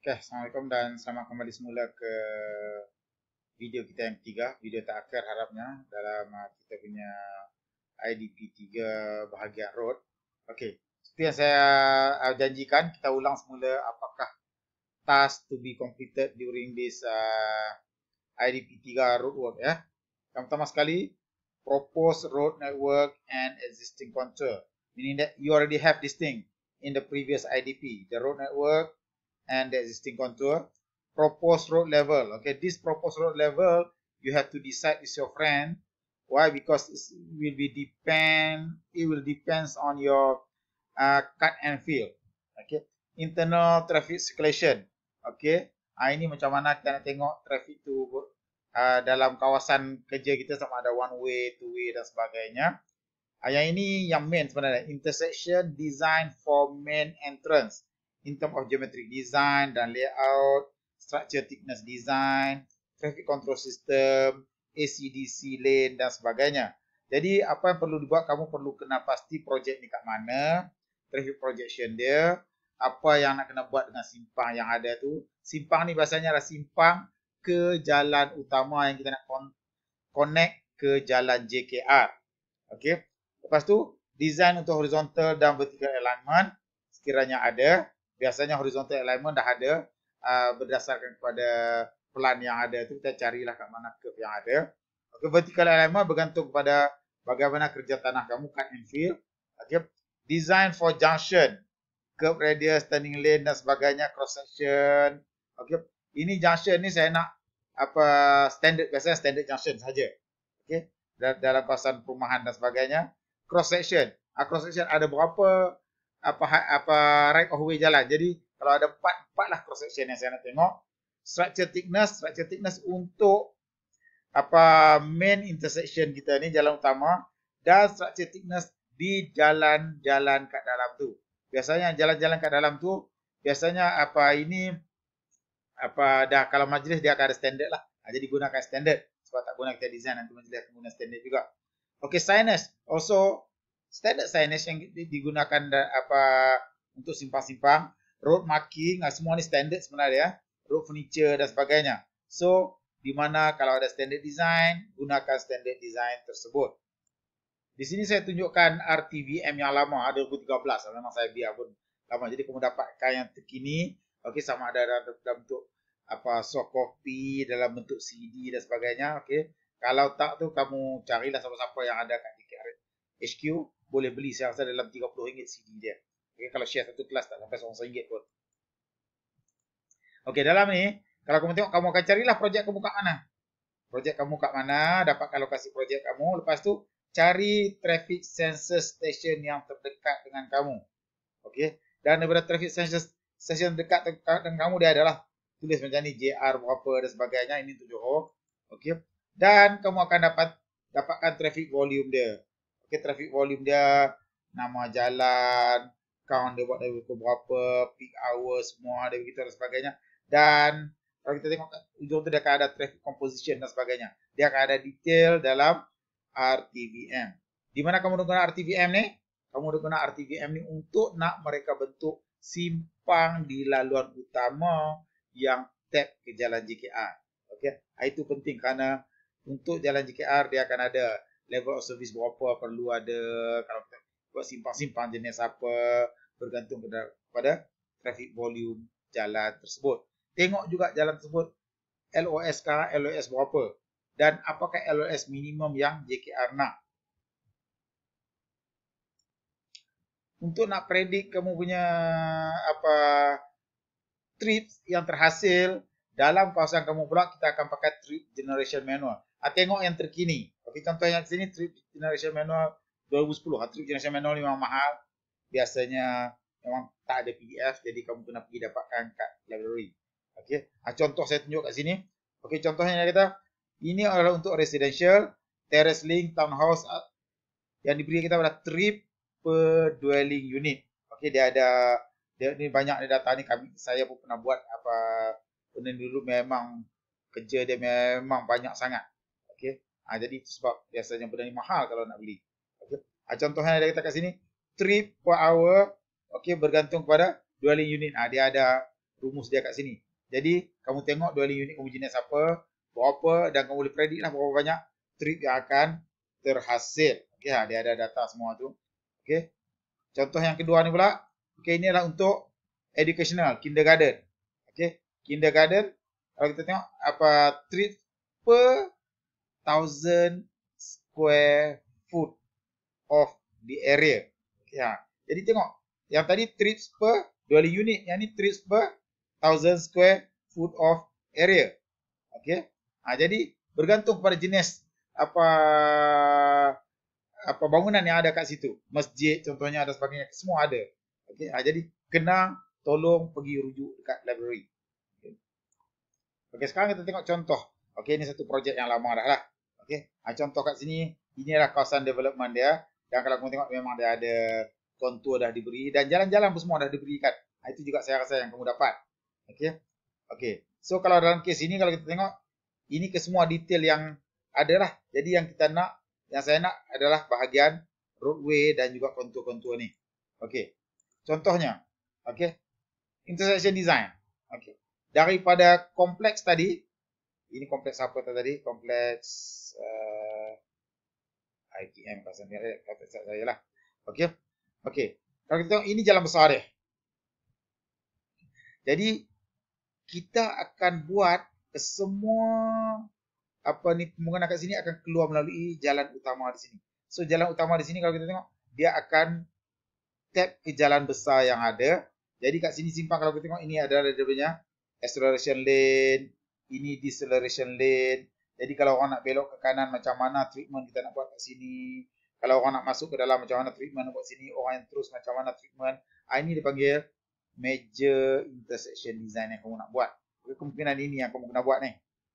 Okay, Assalamualaikum dan selamat kembali semula ke video kita yang ketiga, video tak akhir harapnya dalam uh, kita punya IDP 3 bahagian road. Okay, seperti yang saya uh, janjikan, kita ulang semula apakah task to be completed during this uh, IDP 3 road work. Yeah. Yang pertama sekali, propose road network and existing contour. Meaning that you already have this thing in the previous IDP, the road network and the existing contour. Proposed road level. Okay, this proposed road level you have to decide with your friend. Why? Because it will be depend. It will depends on your uh, cut and fill. Okay, internal traffic circulation. Okay, ah, ini macam mana kita nak tengok traffic tu uh, dalam kawasan kerja kita sama ada one way, two way dan sebagainya. Ayah ini yang main sebenarnya intersection design for main entrance in terms of geometric design dan layout, structure thickness design, traffic control system, ACDC lane dan sebagainya. Jadi apa yang perlu dibuat, kamu perlu kena pasti projek ni kat mana, traffic projection dia, apa yang nak kena buat dengan simpang yang ada tu. Simpang ni biasanya adalah simpang ke jalan utama yang kita nak connect ke jalan JKR. Okay. Lepas tu, design untuk horizontal dan vertical alignment sekiranya ada biasanya horizontal alignment dah ada uh, berdasarkan kepada plan yang ada tu kita carilah kat mana curve yang ada. Okey vertical alignment bergantung kepada bagaimana kerja tanah kamu cut and fill. Okey design for junction, curve radius, turning lane dan sebagainya cross section. Okey ini junction ni saya nak apa standard biasanya standard junction saja. Okey dalam kawasan perumahan dan sebagainya cross section. Uh, cross section ada berapa apa ha- apa right of way jalan. Jadi kalau ada empat empat lah cross section yang saya nak tengok. Structure thickness, structure thickness untuk apa main intersection kita ni jalan utama dan structure thickness di jalan-jalan kat dalam tu. Biasanya jalan-jalan kat dalam tu biasanya apa ini apa dah kalau majlis dia akan ada standard lah. Ha, jadi gunakan standard sebab tak guna kita design nanti majlis akan guna standard juga. Okay, sinus. Also, standard signage yang digunakan dan apa untuk simpang-simpang, road marking, ah, semua ni standard sebenarnya, ya. road furniture dan sebagainya. So, di mana kalau ada standard design, gunakan standard design tersebut. Di sini saya tunjukkan RTVM yang lama, ada ah, 2013, ah, memang saya biar pun lama. Jadi, kamu dapatkan yang terkini, Okey, sama ada dalam bentuk apa soft copy, dalam bentuk CD dan sebagainya. Okey, Kalau tak tu, kamu carilah siapa-siapa yang ada kat HQ boleh beli saya rasa dalam RM30 CD dia. Okay, kalau share satu kelas tak sampai RM1 pun. Okey, dalam ni, kalau kamu tengok, kamu akan carilah projek kamu kat mana. Projek kamu kat mana, dapatkan lokasi projek kamu. Lepas tu, cari traffic sensor station yang terdekat dengan kamu. Okey, dan daripada traffic sensor station dekat dengan kamu, dia adalah tulis macam ni, JR berapa dan sebagainya. Ini untuk Johor. Okey, dan kamu akan dapat dapatkan traffic volume dia okay, traffic volume dia, nama jalan, count dia buat dari pukul berapa, peak hours semua dia begitu dan sebagainya. Dan kalau kita tengok kat ujung tu dia akan ada traffic composition dan sebagainya. Dia akan ada detail dalam RTVM. Di mana kamu guna RTVM ni? Kamu guna RTVM ni untuk nak mereka bentuk simpang di laluan utama yang tap ke jalan JKR. Okay? Ah, itu penting kerana untuk jalan JKR dia akan ada level of service berapa perlu ada kalau kita buat simpang-simpang jenis apa bergantung kepada, kepada traffic volume jalan tersebut. Tengok juga jalan tersebut LOS sekarang LOS berapa dan apakah LOS minimum yang JKR nak. Untuk nak predik kamu punya apa trip yang terhasil dalam kawasan kamu pula kita akan pakai trip generation manual ha, tengok yang terkini. Tapi contoh yang sini trip generasi manual 2010. Ha, ah, trip generasi manual ni memang mahal. Biasanya memang tak ada PDF jadi kamu kena pergi dapatkan kat library. Okey. Ha, contoh saya tunjuk kat sini. Okey contohnya dia kata ini adalah untuk residential terrace link townhouse yang diberi kita adalah trip per dwelling unit. Okey dia ada dia ni banyak ni data ni kami saya pun pernah buat apa benda dulu memang kerja dia memang banyak sangat. Ha, jadi itu sebab biasanya benda ni mahal kalau nak beli. Okay. Ha, yang ada kita kat sini. Trip per hour. Okay, bergantung kepada dwelling unit. Ha, dia ada rumus dia kat sini. Jadi kamu tengok dwelling unit kamu jenis apa. Berapa dan kamu boleh predict lah berapa banyak trip yang akan terhasil. Okay, ha, dia ada data semua tu. Okay, Contoh yang kedua ni pula. Okay, ini adalah untuk educational. Kindergarten. Okay, Kindergarten. Kalau kita tengok apa trip per thousand square foot of the area. Ya. Jadi tengok yang tadi trips per dua unit, yang ni trips per thousand square foot of area. Okey. Ha, jadi bergantung pada jenis apa apa bangunan yang ada kat situ. Masjid contohnya ada sebagainya semua ada. Okey. Ha, jadi kena tolong pergi rujuk dekat library. Okey. Okay, sekarang kita tengok contoh. Okey, ini satu projek yang lama dah lah. Okey. Ha, contoh kat sini, inilah kawasan development dia. Dan kalau kamu tengok memang dia ada kontur dah diberi dan jalan-jalan pun semua dah diberikan. Ha, ah, itu juga saya rasa yang kamu dapat. Okey. Okey. So kalau dalam kes ini kalau kita tengok ini ke semua detail yang adalah. Jadi yang kita nak yang saya nak adalah bahagian roadway dan juga kontur-kontur ni. Okey. Contohnya, okey. Intersection design. Okey. Daripada kompleks tadi ini kompleks apa tadi? Kompleks uh, ITM kawasan ni eh, kata saya lah. Okey. Okey. Kalau kita tengok ini jalan besar dia. Jadi kita akan buat semua apa ni pembangunan kat sini akan keluar melalui jalan utama di sini. So jalan utama di sini kalau kita tengok dia akan tap ke jalan besar yang ada. Jadi kat sini simpang kalau kita tengok ini ada dia punya acceleration lane, ini deceleration lane, jadi kalau orang nak belok ke kanan macam mana treatment kita nak buat kat sini. Kalau orang nak masuk ke dalam macam mana treatment nak buat sini. Orang yang terus macam mana treatment. Ah, ini dipanggil major intersection design yang kamu nak buat. Okay, kemungkinan ini yang kamu kena buat ni.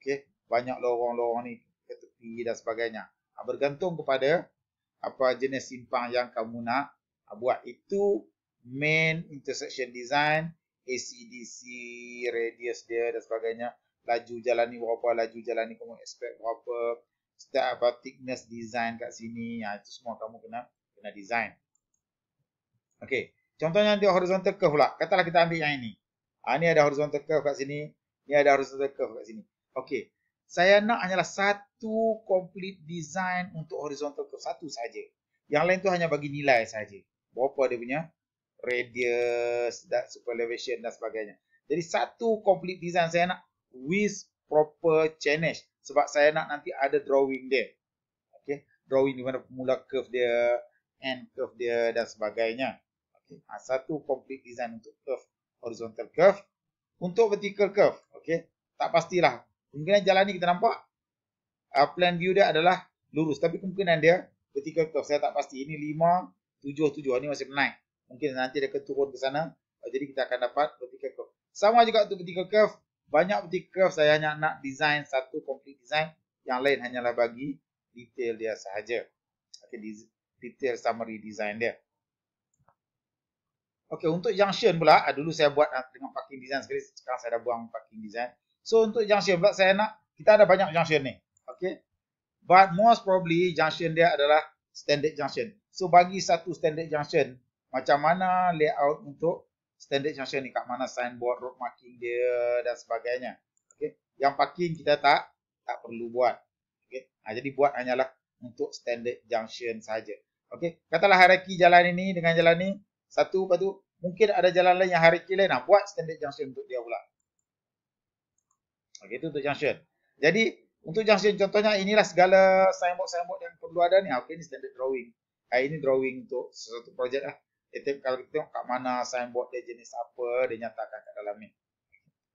Okay. Banyak lorong-lorong ni ke tepi dan sebagainya. Ah, bergantung kepada apa jenis simpang yang kamu nak ah, buat. Itu main intersection design. ACDC, radius dia dan sebagainya laju jalan ni berapa, laju jalan ni kamu expect berapa, setiap apa thickness design kat sini, ha, itu semua kamu kena kena design. Okey, contohnya nanti horizontal curve pula. Katalah kita ambil yang ini. Ha, ini ada horizontal curve kat sini, ini ada horizontal curve kat sini. Okey, saya nak hanyalah satu complete design untuk horizontal curve, satu saja. Yang lain tu hanya bagi nilai saja. Berapa dia punya radius, that super elevation dan sebagainya. Jadi satu complete design saya nak with proper channel sebab saya nak nanti ada drawing dia okay drawing di mana mula curve dia end curve dia dan sebagainya Okay, okey ha, satu complete design untuk curve horizontal curve untuk vertical curve okay, tak pastilah kemungkinan jalan ni kita nampak uh, plan view dia adalah lurus tapi kemungkinan dia vertical curve saya tak pasti ini 5 7 7 ini masih naik mungkin nanti dia akan turun ke sana ah, jadi kita akan dapat vertical curve sama juga untuk vertical curve banyak peti curve saya hanya nak design satu complete design yang lain hanyalah bagi detail dia sahaja okay, detail summary design dia Okay, untuk junction pula ah, dulu saya buat dengan ah, parking design sekali sekarang saya dah buang parking design so untuk junction pula saya nak kita ada banyak junction ni okay. but most probably junction dia adalah standard junction so bagi satu standard junction macam mana layout untuk standard junction ni kat mana signboard road marking dia dan sebagainya okey yang parking kita tak tak perlu buat okey ha, jadi buat hanyalah untuk standard junction saja okey katalah hierarki jalan ini dengan jalan ni satu lepas mungkin ada jalan lain yang hierarki lain nak ha, buat standard junction untuk dia pula okey itu untuk junction jadi untuk junction contohnya inilah segala signboard-signboard yang perlu ada ni ha, okey ini standard drawing ha, ini drawing untuk sesuatu projek lah kita eh, kalau kita tengok kat mana signboard dia jenis apa dia nyatakan kat dalam ni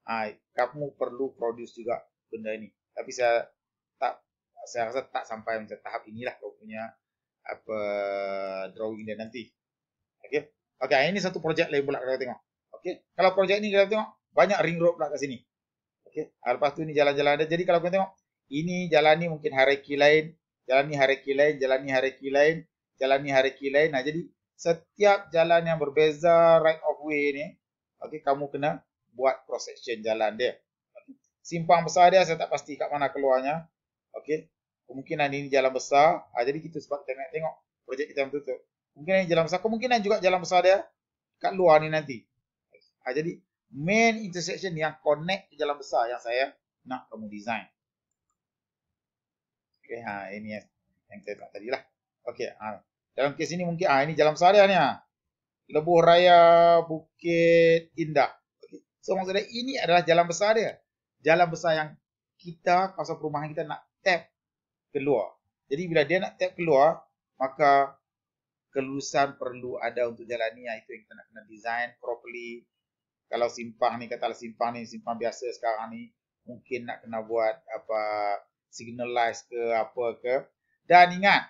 ha, kamu perlu produce juga benda ni tapi saya tak saya rasa tak sampai macam tahap inilah kau punya apa drawing dia nanti okey okey ini satu projek lain pula kalau tengok okey kalau projek ni kalau tengok banyak ring road pula kat sini okey ha, lepas tu ni jalan-jalan ada jadi kalau kau tengok ini jalan ni mungkin hierarchy lain jalan ni hierarchy lain jalan ni hierarchy lain jalan ni hierarchy lain nah ha, jadi setiap jalan yang berbeza right of way ni okey kamu kena buat cross section jalan dia okay. simpang besar dia saya tak pasti kat mana keluarnya okey kemungkinan ini jalan besar ha, jadi kita sebab kita nak tengok projek kita yang tutup mungkin ini jalan besar kemungkinan juga jalan besar dia kat luar ni nanti ha, jadi main intersection yang connect ke jalan besar yang saya nak kamu design okey ha ini yang, saya kita tengok tadi lah. okey ha. Dalam kes ini mungkin ah ini jalan besarnya ni ah. Lebuh Raya Bukit Indah. Okey. So maksudnya ini adalah jalan besar dia. Jalan besar yang kita kawasan perumahan kita nak tap keluar. Jadi bila dia nak tap keluar, maka kelulusan perlu ada untuk jalan ni ah, itu yang kita nak kena design properly. Kalau simpang ni katalah simpang ni simpang biasa sekarang ni mungkin nak kena buat apa signalize ke apa ke. Dan ingat,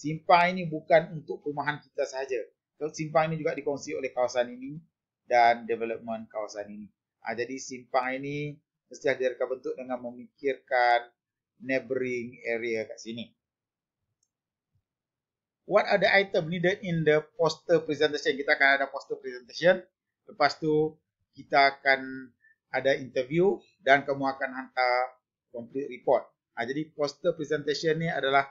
simpang ini bukan untuk perumahan kita sahaja. So, simpang ini juga dikongsi oleh kawasan ini dan development kawasan ini. Ha, jadi simpang ini mesti ada reka bentuk dengan memikirkan neighboring area kat sini. What are the item needed in the poster presentation? Kita akan ada poster presentation. Lepas tu kita akan ada interview dan kamu akan hantar complete report. Ha, jadi poster presentation ni adalah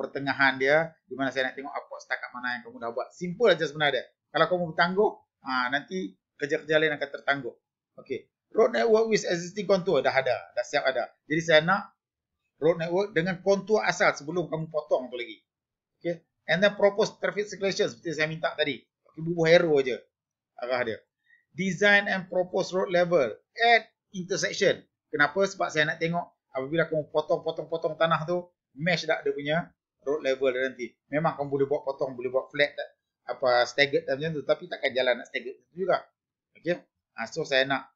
pertengahan dia di mana saya nak tengok apa setakat mana yang kamu dah buat. Simple aja sebenarnya. Kalau kamu bertangguh, ha, nanti kerja-kerja lain akan tertangguh. Okey. Road network with existing contour dah ada, dah siap ada. Jadi saya nak road network dengan contour asal sebelum kamu potong tu lagi. Okey. And then propose traffic circulation seperti saya minta tadi. Okey, bubuh hero aja arah dia. Design and propose road level at intersection. Kenapa? Sebab saya nak tengok apabila kamu potong-potong-potong tanah tu, mesh tak dia punya road level dia nanti. Memang kamu boleh buat potong, boleh buat flat tak? apa staggered dan macam tu tapi takkan jalan nak staggered macam tu juga. Okey. Ha, ah, so saya nak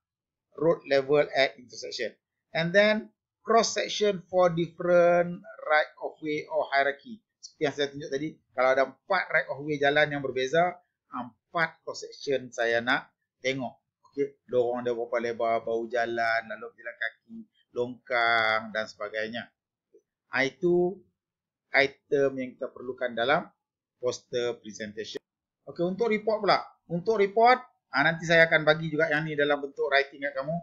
road level at intersection. And then cross section for different right of way or hierarchy. Seperti yang saya tunjuk tadi, kalau ada empat right of way jalan yang berbeza, empat cross section saya nak tengok. Okey, lorong dia berapa lebar, bau jalan, lalu jalan kaki, longkang dan sebagainya. Ha, itu item yang kita perlukan dalam poster presentation. Okey, untuk report pula. Untuk report, ha, nanti saya akan bagi juga yang ni dalam bentuk writing kat kamu.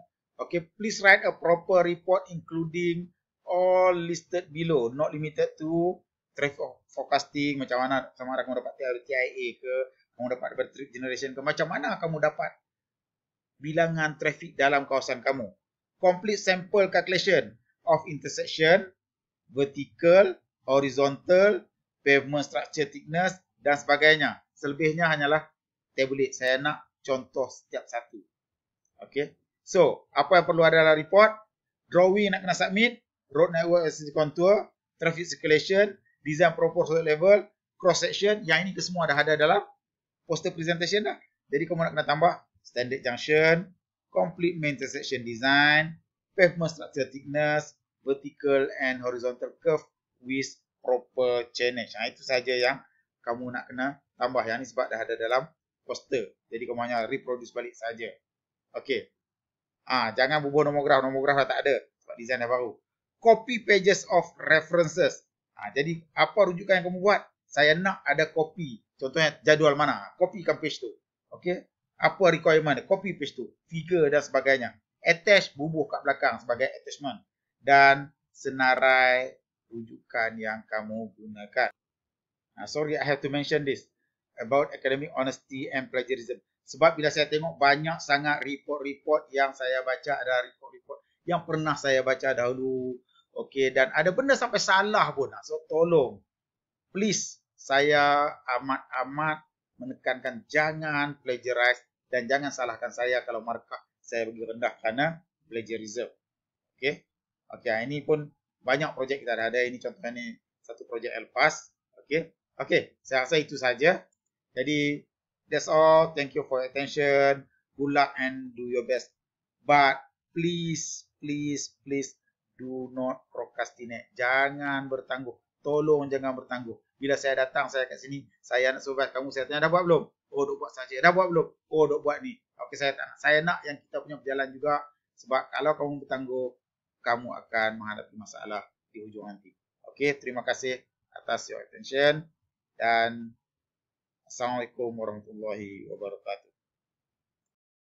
Okey, please write a proper report including all listed below. Not limited to traffic forecasting, macam mana sama ada kamu dapat TIA ke, kamu dapat trip generation ke, macam mana kamu dapat bilangan trafik dalam kawasan kamu. Complete sample calculation of intersection, vertical, horizontal, pavement structure thickness dan sebagainya. Selebihnya hanyalah tablet. Saya nak contoh setiap satu. Okay. So, apa yang perlu ada dalam report? Drawing nak kena submit. Road network as contour. Traffic circulation. Design proportional level. Cross section. Yang ini kesemua dah ada dalam poster presentation dah. Jadi, kamu nak kena tambah standard junction. Complete main intersection design. Pavement structure thickness. Vertical and horizontal curve with proper channel. Nah, ha, itu saja yang kamu nak kena tambah. Yang ni sebab dah ada dalam poster. Jadi kamu hanya reproduce balik saja. Okey. Ah, ha, jangan bubuh nomograf. Nomograf dah tak ada. Sebab design dah baru. Copy pages of references. ha, jadi apa rujukan yang kamu buat? Saya nak ada copy. Contohnya jadual mana? Ha, copy kan page tu. Okey. Apa requirement? Copy page tu. Figure dan sebagainya. Attach bubuh kat belakang sebagai attachment. Dan senarai rujukan yang kamu gunakan. Uh, sorry, I have to mention this about academic honesty and plagiarism. Sebab bila saya tengok banyak sangat report-report yang saya baca ada report-report yang pernah saya baca dahulu. Okay, dan ada benda sampai salah pun. Ah, so tolong please saya amat-amat menekankan jangan plagiarize dan jangan salahkan saya kalau markah saya bagi rendah kerana plagiarism. Okay, okay, ah, ini pun banyak projek kita ada. Ini contohnya ni satu projek Elpas. okay? Okay, saya rasa itu saja. Jadi that's all. Thank you for your attention. Good luck and do your best. But please, please, please do not procrastinate. Jangan bertangguh. Tolong jangan bertangguh. Bila saya datang saya kat sini, saya nak survive kamu saya tanya dah buat belum? Oh, dok buat saja. Dah buat belum? Oh, dok buat ni. Okey, saya tak. Saya nak yang kita punya berjalan juga sebab kalau kamu bertangguh, kamu akan menghadapi masalah di hujung nanti. Okey, terima kasih atas your attention dan Assalamualaikum warahmatullahi wabarakatuh.